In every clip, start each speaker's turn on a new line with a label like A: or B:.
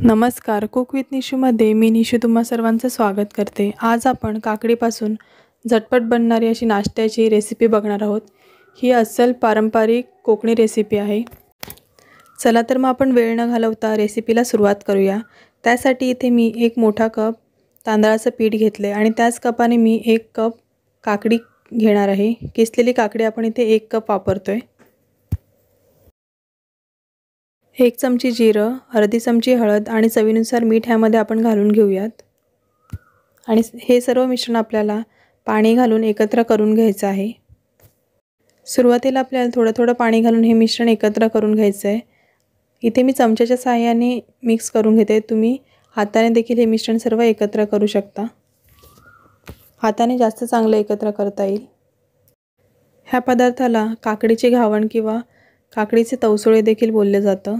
A: नमस्कार cook with निशूमध्ये मी निशू तुम्हा सर्वांचं स्वागत करते आज आपण काकडीपासून झटपट बनणारी अशी नाश्त्याची रेसिपी बघणार आहोत ही अस्सल पारंपरिक कोकणी रेसिपी आहे चला तर मग आपण वेळ न घालवता रेसिपीला सुरुवात करूया त्यासाठी इथे मी एक मोठा कप तांदळाचं पीठ घेतलं आहे आणि त्याच कपाने मी एक कप काकडी घेणार आहे किसलेली काकडी आपण इथे एक कप वापरतो आहे एक चमची जिरं अर्धी चमची हळद आणि चवीनुसार मीठ ह्यामध्ये आपण घालून घेऊयात आणि हे सर्व मिश्रण आपल्याला पाणी घालून एकत्र करून घ्यायचं आहे सुरुवातीला आपल्याला थोडं थोडं पाणी घालून हे मिश्रण एकत्र करून घ्यायचं आहे इथे मी चमच्याच्या सहाय्याने मिक्स करून घेते तुम्ही हाताने देखील हे मिश्रण सर्व एकत्र करू शकता हाताने जास्त चांगलं एकत्र करता येईल ह्या पदार्थाला काकडीचे घावण किंवा काकडीचे तवसोळे देखील बोलले जातं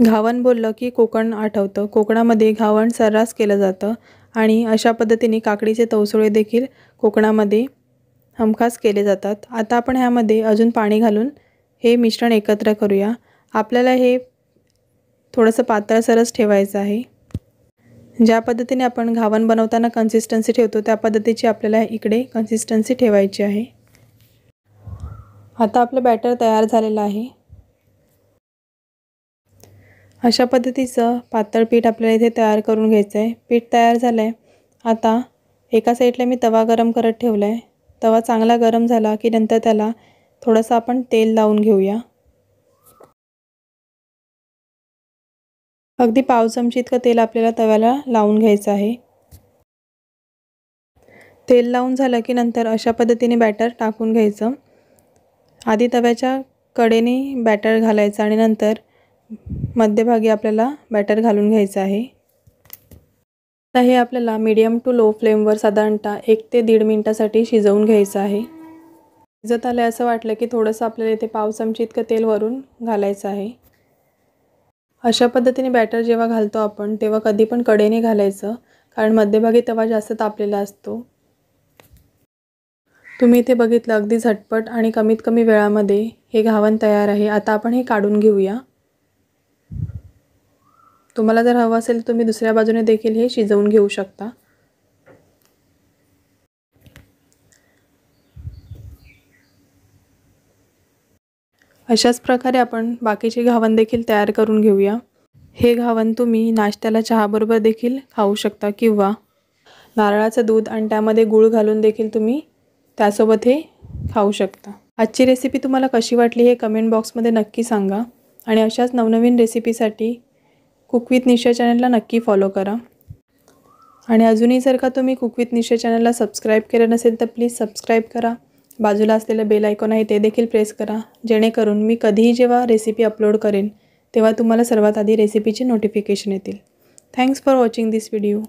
A: घावण बोललं की कोकण आठवतं कोकणामध्ये घावण सर्रास केलं जातं आणि अशा पद्धतीने काकडीचे तवसुळे देखील कोकणामध्ये हमखास केले जातात आता आपण ह्यामध्ये अजून पाणी घालून हे मिश्रण एकत्र करूया आपल्याला हे थोडंसं पातळसरच ठेवायचं आहे ज्या पद्धतीने आपण घावण बनवताना कन्सिस्टन्सी ठेवतो त्या पद्धतीची आपल्याला इकडे कन्सिस्टन्सी ठेवायची आहे आता आपलं बॅटर तयार झालेलं आहे अशा पद्धतीचं पातळ पीठ आपल्याला इथे तयार करून घ्यायचं आहे पीठ तयार झालं आहे आता एका साईडला मी तवा गरम करत ठेवला आहे तवा चांगला गरम झाला की नंतर त्याला थोडंसं आपण तेल लावून घेऊया अगदी पाव चमची इतकं तेल आपल्याला तव्याला लावून घ्यायचं आहे तेल लावून झालं की नंतर अशा पद्धतीने बॅटर टाकून घ्यायचं आधी तव्याच्या कडेने बॅटर घालायचं आणि नंतर मध्यभागी आपल्याला बॅटर घालून घ्यायचं आहे आता हे आपल्याला मीडियम टू लो फ्लेमवर साधारणतः एक ते दीड मिनटासाठी शिजवून घ्यायचं आहे शिजत आलं असं वाटलं की थोडंसं आपल्याला इथे पाव चमची इतकं तेल वरून घालायचं आहे अशा पद्धतीने बॅटर जेव्हा घालतो आपण तेव्हा कधी पण कडेने घालायचं कारण मध्यभागी तेव्हा जास्त तापलेला असतो तुम्ही इथे बघितलं अगदी झटपट आणि कमीत कमी वेळामध्ये हे घावन तयार आहे आता आपण हे काढून घेऊया तुम्हाला जर हवं असेल तुम्ही दुसऱ्या बाजूने देखील हे शिजवून घेऊ शकता अशाच प्रकारे आपण बाकीचे घावन देखील तयार करून घेऊया हे घावन तुम्ही नाश्त्याला चहाबरोबर देखील खाऊ शकता किंवा नारळाचं दूध आणि त्यामध्ये गूळ घालून देखील तुम्ही त्यासोबत हे खाऊ शकता आजची रेसिपी तुम्हाला कशी वाटली हे कमेंट बॉक्समध्ये नक्की सांगा आणि अशाच नवनवीन रेसिपीसाठी कुक विथ निशा चॅनलला नक्की फॉलो करा आणि अजूनही जर का तुम्ही कुक विथ निशा चॅनलला सबस्क्राईब केलं नसेल तर प्लीज सबस्क्राईब करा बाजूला असलेलं बेल आयकॉन आहे ते देखील प्रेस करा जेणेकरून मी कधीही जेव्हा रेसिपी अपलोड करेन तेव्हा तुम्हाला सर्वात आधी रेसिपीची नोटिफिकेशन येतील thanks for watching this video